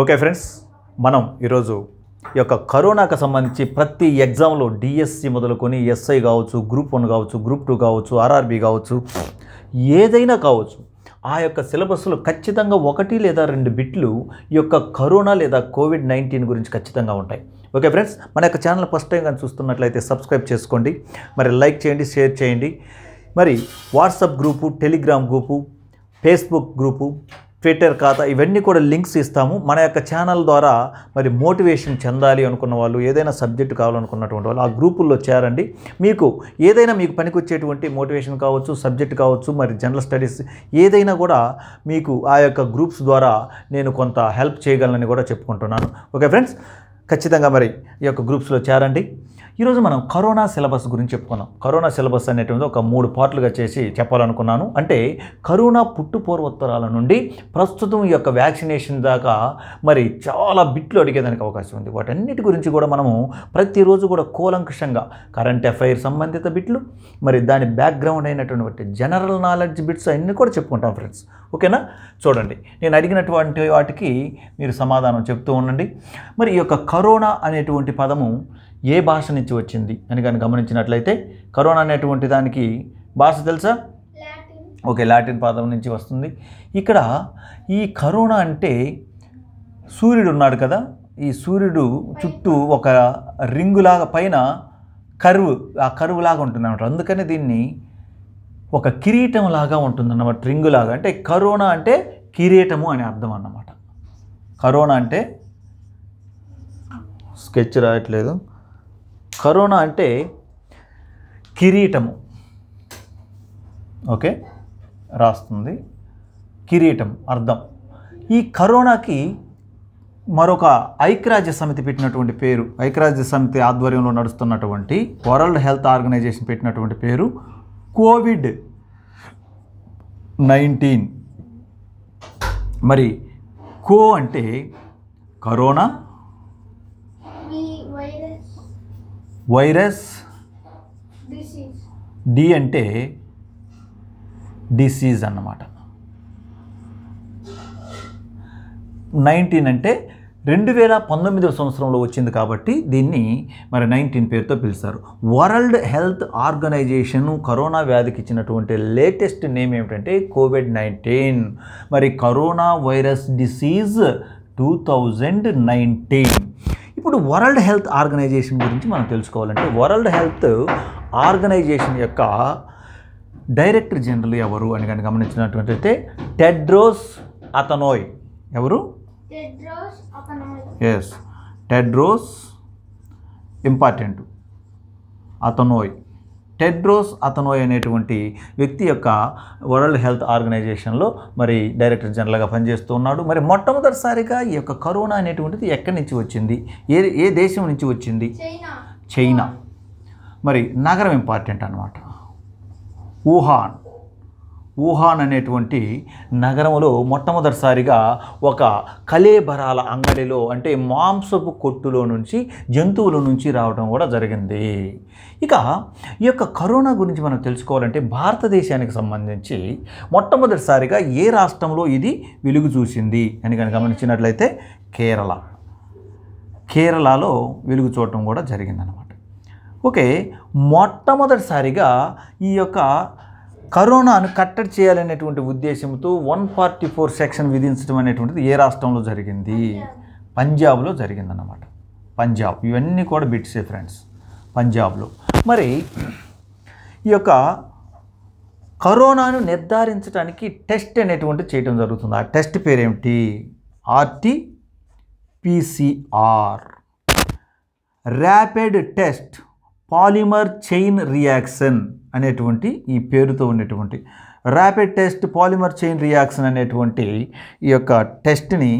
Okay friends మనం ఈరోజు ఈ యొక్క కరోనాకు సంబంధించి ప్రతి ఎగ్జామ్లో డిఎస్సి మొదలుకొని ఎస్ఐ కావచ్చు గ్రూప్ వన్ కావచ్చు గ్రూప్ టూ కావచ్చు ఆర్ఆర్బి కావచ్చు ఏదైనా కావచ్చు ఆ యొక్క సిలబస్లో ఖచ్చితంగా ఒకటి లేదా రెండు బిట్లు ఈ యొక్క కరోనా లేదా కోవిడ్ నైన్టీన్ గురించి ఖచ్చితంగా ఉంటాయి ఓకే ఫ్రెండ్స్ మన యొక్క ఛానల్ ఫస్ట్ టైం కానీ చూస్తున్నట్లయితే సబ్స్క్రైబ్ చేసుకోండి మరి లైక్ చేయండి షేర్ చేయండి మరి WhatsApp group Telegram group Facebook group Twitter ఖాతా ఇవన్నీ కూడా లింక్స్ ఇస్తాము మన యొక్క ఛానల్ ద్వారా మరి మోటివేషన్ చెందాలి అనుకున్న వాళ్ళు ఏదైనా సబ్జెక్ట్ కావాలనుకున్నటువంటి వాళ్ళు ఆ గ్రూపుల్లో చేరండి మీకు ఏదైనా మీకు పనికొచ్చేటువంటి మోటివేషన్ కావచ్చు సబ్జెక్ట్ కావచ్చు మరి జనరల్ స్టడీస్ ఏదైనా కూడా మీకు ఆ యొక్క గ్రూప్స్ ద్వారా నేను కొంత హెల్ప్ చేయగలనని కూడా చెప్పుకుంటున్నాను ఓకే ఫ్రెండ్స్ ఖచ్చితంగా మరి ఈ యొక్క గ్రూప్స్లో చేరండి ఈరోజు మనం కరోనా సిలబస్ గురించి చెప్పుకున్నాం కరోనా సిలబస్ అనేటువంటిది ఒక మూడు పార్ట్లుగా చేసి చెప్పాలనుకున్నాను అంటే కరోనా పుట్టుపూర్వోత్తరాల నుండి ప్రస్తుతం ఈ యొక్క వ్యాక్సినేషన్ దాకా మరి చాలా బిట్లు అడిగేదానికి అవకాశం ఉంది వాటన్నిటి గురించి కూడా మనము ప్రతిరోజు కూడా కూలంకషంగా కరెంట్ అఫైర్ సంబంధిత బిట్లు మరి దాని బ్యాక్గ్రౌండ్ అయినటువంటి జనరల్ నాలెడ్జ్ బిట్స్ అన్నీ కూడా చెప్పుకుంటాం ఫ్రెండ్స్ ఓకేనా చూడండి నేను అడిగినటువంటి వాటికి మీరు సమాధానం చెప్తూ ఉండండి మరి ఈ యొక్క కరోనా అనేటువంటి పదము ఏ భాష నుంచి వచ్చింది అని కానీ గమనించినట్లయితే కరోనా అనేటువంటి దానికి భాష తెలుసా ఓకే లాటిన్ పదం నుంచి వస్తుంది ఇక్కడ ఈ కరోనా అంటే సూర్యుడు ఉన్నాడు కదా ఈ సూర్యుడు చుట్టూ ఒక రింగులాగా పైన కరువు ఆ కరువులాగా ఉంటుంది అన్నమాట అందుకని దీన్ని ఒక కిరీటం లాగా ఉంటుందన్నమాట రింగు లాగా అంటే కరోనా అంటే కిరీటము అని అర్థం అన్నమాట కరోనా అంటే స్కెచ్ రాయట్లేదు కరోనా అంటే కిరీటము ఓకే రాస్తుంది కిరీటం అర్థం ఈ కరోనాకి మరొక ఐక్యరాజ్య సమితి పెట్టినటువంటి పేరు ఐక్యరాజ్య సమితి ఆధ్వర్యంలో నడుస్తున్నటువంటి వరల్డ్ హెల్త్ ఆర్గనైజేషన్ పెట్టినటువంటి పేరు కోవిడ్ నైన్టీన్ మరి కో అంటే కరోనా వైరస్ డి అంటే డిసీజ్ అన్నమాట నైన్టీన్ అంటే రెండు వేల పంతొమ్మిదవ సంవత్సరంలో వచ్చింది కాబట్టి దీన్ని మరి నైన్టీన్ పేరుతో పిలుస్తారు వరల్డ్ హెల్త్ ఆర్గనైజేషన్ కరోనా వ్యాధికి ఇచ్చినటువంటి లేటెస్ట్ నేమ్ ఏమిటంటే కోవిడ్ నైన్టీన్ మరి corona virus disease two thousand nineteen ఇప్పుడు వరల్డ్ హెల్త్ ఆర్గనైజేషన్ గురించి మనం తెలుసుకోవాలంటే వరల్డ్ హెల్త్ ఆర్గనైజేషన్ యొక్క డైరెక్టర్ జనరల్ ఎవరు అని కానీ అయితే టెడ్రోస్ అతనోయ్ ఎవరు ఎస్ టెడ్రోస్ ఇంపార్టెంట్ అతనోయ్ టెడ్రోస్ అతనోయ్ అనేటువంటి వ్యక్తి యొక్క వరల్డ్ హెల్త్ ఆర్గనైజేషన్లో మరి డైరెక్టర్ జనరల్గా పనిచేస్తూ ఉన్నాడు మరి మొట్టమొదటిసారిగా ఈ యొక్క కరోనా అనేటువంటిది ఎక్కడి నుంచి వచ్చింది ఏ ఏ దేశం నుంచి వచ్చింది చైనా మరి నగరం ఇంపార్టెంట్ అనమాట వుహాన్ వుహాన్ అనేటువంటి నగరంలో మొట్టమొదటిసారిగా ఒక కలేబరాల అంగడిలో అంటే మాంసపు కొట్టులో నుంచి జంతువుల నుంచి రావడం కూడా జరిగింది ఇక ఈ యొక్క కరోనా గురించి మనం తెలుసుకోవాలంటే భారతదేశానికి సంబంధించి మొట్టమొదటిసారిగా ఏ రాష్ట్రంలో ఇది వెలుగు చూసింది అని కనుక గమనించినట్లయితే కేరళ కేరళలో వెలుగు చూడటం కూడా జరిగిందనమాట ఓకే మొట్టమొదటిసారిగా ఈ యొక్క కరోనాను కట్టడి చేయాలనేటువంటి ఉద్దేశంతో వన్ ఫార్టీ ఫోర్ సెక్షన్ విధించడం అనేటువంటిది ఏ రాష్ట్రంలో జరిగింది పంజాబ్లో జరిగిందన్నమాట పంజాబ్ ఇవన్నీ కూడా బిట్సే ఫ్రెండ్స్ పంజాబ్లో మరి ఈ యొక్క కరోనాను నిర్ధారించడానికి టెస్ట్ అనేటువంటి చేయడం జరుగుతుంది ఆ టెస్ట్ పేరేమిటి RT PCR rapid test polymer chain reaction అనేటువంటి ఈ పేరుతో ఉన్నటువంటి rapid test polymer chain reaction అనేటువంటి ఈ యొక్క టెస్ట్ని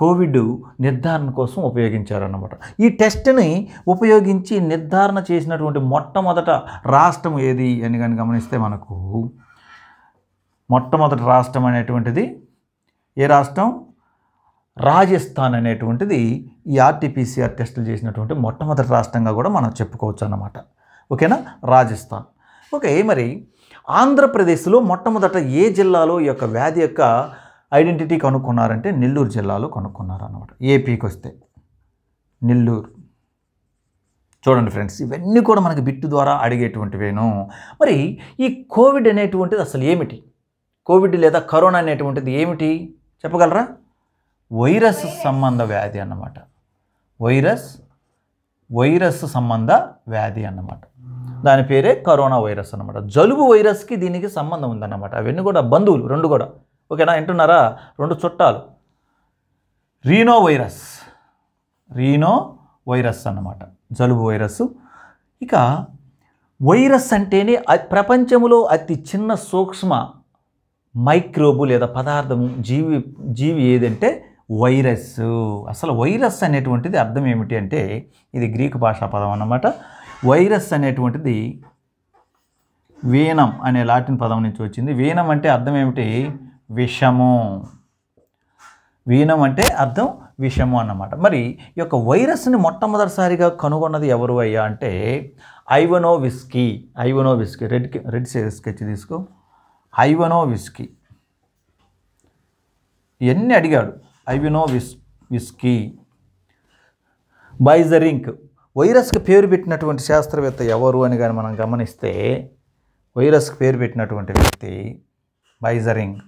కోవిడ్ నిర్ధారణ కోసం ఉపయోగించారన్నమాట ఈ టెస్ట్ని ఉపయోగించి నిర్ధారణ చేసినటువంటి మొట్టమొదట రాష్ట్రం ఏది అని కానీ గమనిస్తే మనకు మొట్టమొదటి రాష్ట్రం అనేటువంటిది ఏ రాష్ట్రం రాజస్థాన్ అనేటువంటిది ఈ ఆర్టీపీసీఆర్ టెస్టులు చేసినటువంటి మొట్టమొదటి రాష్ట్రంగా కూడా మనం చెప్పుకోవచ్చు అన్నమాట ఓకేనా రాజస్థాన్ ఓకే మరి ఆంధ్రప్రదేశ్లో మొట్టమొదట ఏ జిల్లాలో ఈ యొక్క వ్యాధి యొక్క ఐడెంటిటీ కనుక్కున్నారంటే నెల్లూరు జిల్లాలో కనుక్కున్నారు అన్నమాట ఏపీకి వస్తే నెల్లూరు చూడండి ఫ్రెండ్స్ ఇవన్నీ కూడా మనకి బిట్టు ద్వారా అడిగేటువంటివేను మరి ఈ కోవిడ్ అనేటువంటిది అసలు ఏమిటి కోవిడ్ లేదా కరోనా అనేటువంటిది ఏమిటి చెప్పగలరా వైరస్ సంబంధ వ్యాధి అన్నమాట వైరస్ వైరస్ సంబంధ వ్యాధి అన్నమాట దాని పేరే కరోనా వైరస్ అనమాట జలుబు వైరస్కి దీనికి సంబంధం ఉందన్నమాట అవన్నీ కూడా బంధువులు రెండు కూడా ఓకేనా వింటున్నారా రెండు చుట్టాలు రీనో వైరస్ రీనో వైరస్ అన్నమాట జలుబు వైరస్ ఇక వైరస్ అంటేనే ప్రపంచంలో అతి చిన్న సూక్ష్మ మైక్రోబు లేదా పదార్థము జీవి జీవి ఏదంటే వైరస్ అసలు వైరస్ అనేటువంటిది అర్థం ఏమిటి అంటే ఇది గ్రీకు భాషా పదం అన్నమాట వైరస్ అనేటువంటిది వీణం అనే లాటిన్ పదం నుంచి వచ్చింది వీణం అంటే అర్థం ఏమిటి విషము వీణం అంటే అర్థం విషము అన్నమాట మరి ఈ యొక్క వైరస్ని మొట్టమొదటిసారిగా కనుగొన్నది ఎవరు అయ్యా అంటే Ivanovsky Ivanovsky red red sketch తీసుకో ఐవనో విస్కీ ఇవన్నీ అడిగాడు ఐవినో విస్ విస్కీ రింక్ వైరస్కి పేరు పెట్టినటువంటి శాస్త్రవేత్త ఎవరు అని కానీ మనం గమనిస్తే వైరస్కి పేరు పెట్టినటువంటి వ్యక్తి బైజరింగ్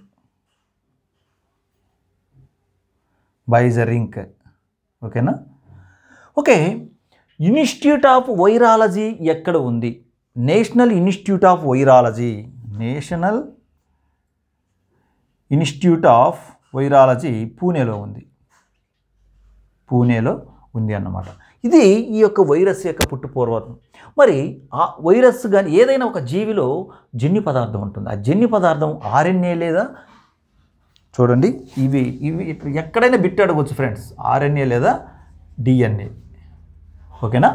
బైజరింక్ ఓకేనా ఓకే ఇన్స్టిట్యూట్ ఆఫ్ వైరాలజీ ఎక్కడ ఉంది national institute of virology national institute of virology పూణేలో ఉంది పూణేలో ఉంది అన్నమాట ఇది ఈ యొక్క వైరస్ యొక్క పుట్టుపూర్వతం మరి ఆ వైరస్ కానీ ఏదైనా ఒక జీవిలో జన్యు పదార్థం ఉంటుంది ఆ జన్యు పదార్థం ఆర్ఎన్ఏ లేదా చూడండి ఇవి ఇవి ఎక్కడైనా బిట్ అడగవచ్చు ఫ్రెండ్స్ ఆర్ఎన్ఏ లేదా డిఎన్ఏ ఓకేనా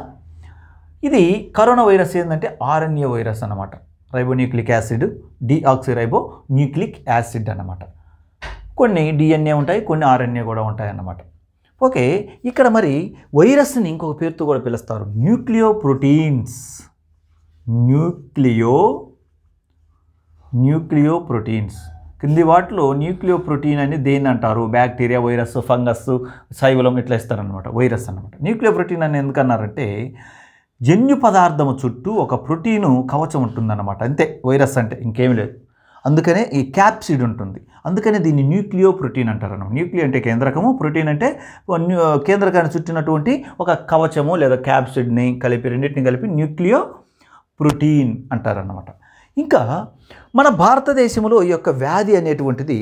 ఇది కరోనా వైరస్ ఏంటంటే ఆర్ఎన్ఏ వైరస్ అనమాట ribonucleic acid deoxyribonucleic acid అనమాట కొన్ని డిఎన్ఏ ఉంటాయి కొన్ని ఆర్ఎన్ఏ కూడా ఉంటాయి అన్నమాట ఓకే ఇక్కడ మరి వైరస్ని ఇంకొక పేరుతో కూడా పిలుస్తారు nucleoproteins nucleo nucleoproteins కింది వాటిలో న్యూక్లియో ప్రోటీన్ అని దేన్ని అంటారు బ్యాక్టీరియా వైరస్ ఫంగస్ శైవలం ఇట్లా ఇస్తారనమాట వైరస్ అనమాట న్యూక్లియో ప్రోటీన్ అని ఎందుకన్నారంటే జన్యు పదార్థము చుట్టూ ఒక ప్రోటీను కవచం ఉంటుందన్నమాట అంతే వైరస్ అంటే ఇంకేమీ లేదు అందుకనే ఈ క్యాప్సిడ్ ఉంటుంది అందుకనే దీన్ని న్యూక్లియో ప్రోటీన్ అంటారు న్యూక్లియో అంటే కేంద్రకము ప్రోటీన్ అంటే కేంద్రకాన్ని చుట్టినటువంటి ఒక కవచము లేదా క్యాప్సిడ్ని కలిపి రెండింటిని కలిపి న్యూక్లియో ప్రోటీన్ అంటారన్నమాట ఇంకా మన భారతదేశంలో ఈ యొక్క వ్యాధి అనేటువంటిది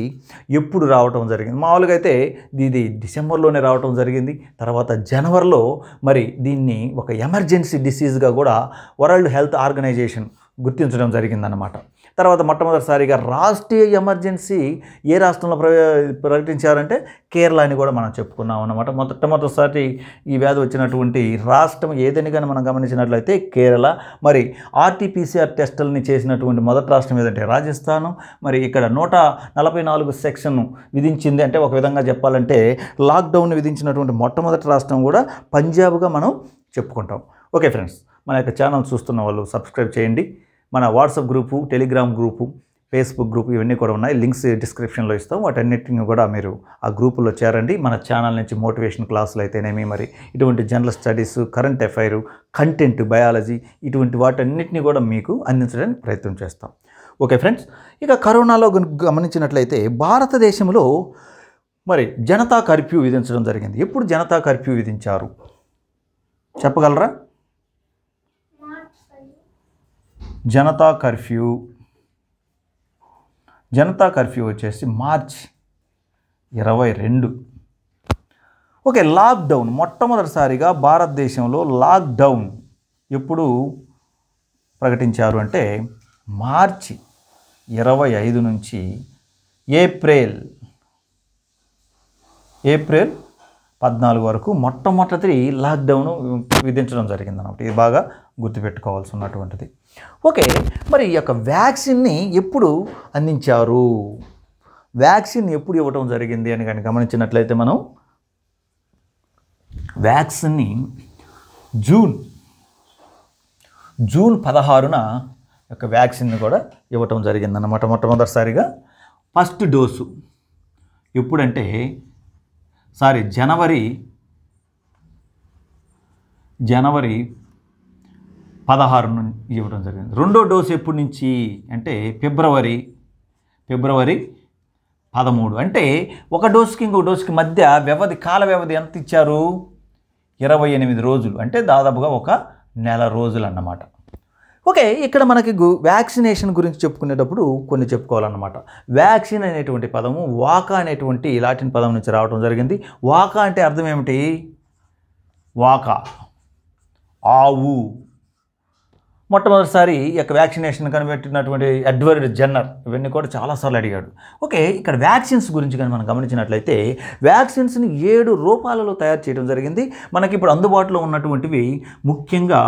ఎప్పుడు రావటం జరిగింది మామూలుగా అయితే ఇది డిసెంబర్లోనే రావటం జరిగింది తర్వాత జనవరిలో మరి దీన్ని ఒక ఎమర్జెన్సీ డిసీజ్గా కూడా వరల్డ్ హెల్త్ ఆర్గనైజేషన్ గుర్తించడం జరిగిందన్నమాట తర్వాత మొట్టమొదటిసారిగా రాష్ట్రీయ ఎమర్జెన్సీ ఏ రాష్ట్రంలో ప్రకటించారంటే కేరళ అని కూడా మనం చెప్పుకున్నాం అనమాట మొట్టమొదటిసారి ఈ వ్యాధి వచ్చినటువంటి రాష్ట్రం ఏదని కానీ మనం గమనించినట్లయితే కేరళ మరి ఆర్టీపీసీఆర్ టెస్టులని చేసినటువంటి మొదటి రాష్ట్రం ఏదంటే రాజస్థానం మరి ఇక్కడ నూట నలభై నాలుగు సెక్షన్ విధించింది అంటే ఒక విధంగా చెప్పాలంటే లాక్డౌన్ విధించినటువంటి మొట్టమొదటి రాష్ట్రం కూడా పంజాబ్గా మనం చెప్పుకుంటాం ఓకే ఫ్రెండ్స్ మన యొక్క ఛానల్ చూస్తున్న వాళ్ళు సబ్స్క్రైబ్ చేయండి మన WhatsApp group Telegram group Facebook group ఇవన్నీ కూడా ఉన్నాయి లింక్స్ డిస్క్రిప్షన్లో ఇస్తాం వాటన్నిటిని కూడా మీరు ఆ గ్రూపులో చేరండి మన ఛానల్ నుంచి మోటివేషన్ క్లాసులు అయితేనేమి మరి ఇటువంటి general studies current affair content biology ఇటువంటి వాటన్నిటిని కూడా మీకు అందించడానికి ప్రయత్నం చేస్తాం ఓకే ఫ్రెండ్స్ ఇక కరోనాలో గమనించినట్లయితే భారతదేశంలో మరి జనతా కర్ఫ్యూ విధించడం జరిగింది ఎప్పుడు జనతా కర్ఫ్యూ విధించారు చెప్పగలరా జనతా కర్ఫ్యూ జనతా కర్ఫ్యూ వచ్చేసి మార్చ్ ఇరవై రెండు ఓకే లాక్డౌన్ మొట్టమొదటిసారిగా భారతదేశంలో లాక్డౌన్ ఎప్పుడు ప్రకటించారు అంటే మార్చి ఇరవై ఐదు నుంచి ఏప్రిల్ ఏప్రిల్ పద్నాలుగు వరకు మొట్టమొదటి లాక్డౌన్ విధించడం జరిగింది అనమాట ఇది బాగా గుర్తుపెట్టుకోవాల్సి ఉన్నటువంటిది ఓకే మరి ఈ యొక్క వ్యాక్సిన్ని ఎప్పుడు అందించారు వ్యాక్సిన్ ఎప్పుడు ఇవ్వటం జరిగింది అని కానీ గమనించినట్లయితే మనం వ్యాక్సిన్ని జూన్ జూన్ పదహారున యొక్క వ్యాక్సిన్ కూడా ఇవ్వటం జరిగిందన్నమాట మొట్టమొదటిసారిగా ఫస్ట్ డోసు ఎప్పుడంటే సారీ జనవరి జనవరి పదహారు నుంచి ఇవ్వడం జరిగింది రెండో డోసు ఎప్పటి నుంచి అంటే ఫిబ్రవరి ఫిబ్రవరి పదమూడు అంటే ఒక డోసుకి ఇంకో డోసుకి మధ్య వ్యవధి కాల వ్యవధి ఎంత ఇచ్చారు ఇరవై ఎనిమిది రోజులు అంటే దాదాపుగా ఒక నెల రోజులు అన్నమాట ఓకే ఇక్కడ మనకి గు వ్యాక్సినేషన్ గురించి చెప్పుకునేటప్పుడు కొన్ని చెప్పుకోవాలన్నమాట వ్యాక్సిన్ అనేటువంటి పదము వాకా అనేటువంటి లాటిన్ పదం నుంచి రావడం జరిగింది వాకా అంటే అర్థం ఏమిటి వాకా ఆవు మొట్టమొదటిసారి ఈ యొక్క వ్యాక్సినేషన్ కనిపెట్టినటువంటి అడ్వర్డ్ జెన్నర్ ఇవన్నీ కూడా చాలాసార్లు అడిగాడు ఓకే ఇక్కడ వ్యాక్సిన్స్ గురించి కానీ మనం గమనించినట్లయితే వ్యాక్సిన్స్ని ఏడు రూపాలలో తయారు చేయడం జరిగింది మనకి ఇప్పుడు అందుబాటులో ఉన్నటువంటివి ముఖ్యంగా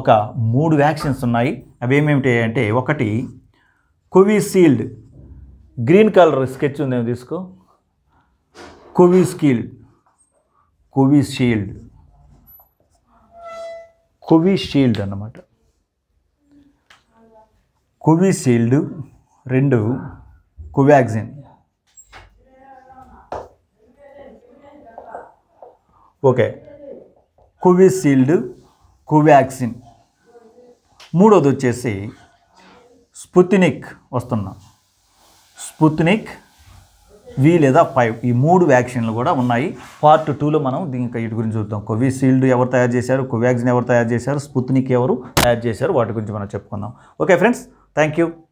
ఒక మూడు వ్యాక్సిన్స్ ఉన్నాయి అవి ఏమేమిటి అంటే ఒకటి కోవిషీల్డ్ గ్రీన్ కలర్ స్కెచ్ ఉంది ఏమి తీసుకో కోవిస్కీల్డ్ కోవిషీల్డ్ కోవిషీల్డ్ అన్నమాట కోవిషీల్డ్ రెండు కోవాక్సిన్ ఓకే కోవిషీల్డ్ కోవాక్సిన్ మూడోది వచ్చేసి స్పుత్నిక్ వస్తున్నాం స్పుత్నిక్ వి లేదా ఫైవ్ ఈ మూడు వ్యాక్సిన్లు కూడా ఉన్నాయి పార్ట్ టూలో మనం దీని వీటి గురించి చూద్దాం కోవిషీల్డ్ ఎవరు తయారు చేశారు కోవాక్సిన్ ఎవరు తయారు చేశారు స్పుత్నిక్ ఎవరు తయారు చేశారు వాటి గురించి మనం చెప్పుకుందాం ఓకే ఫ్రెండ్స్ Thank you.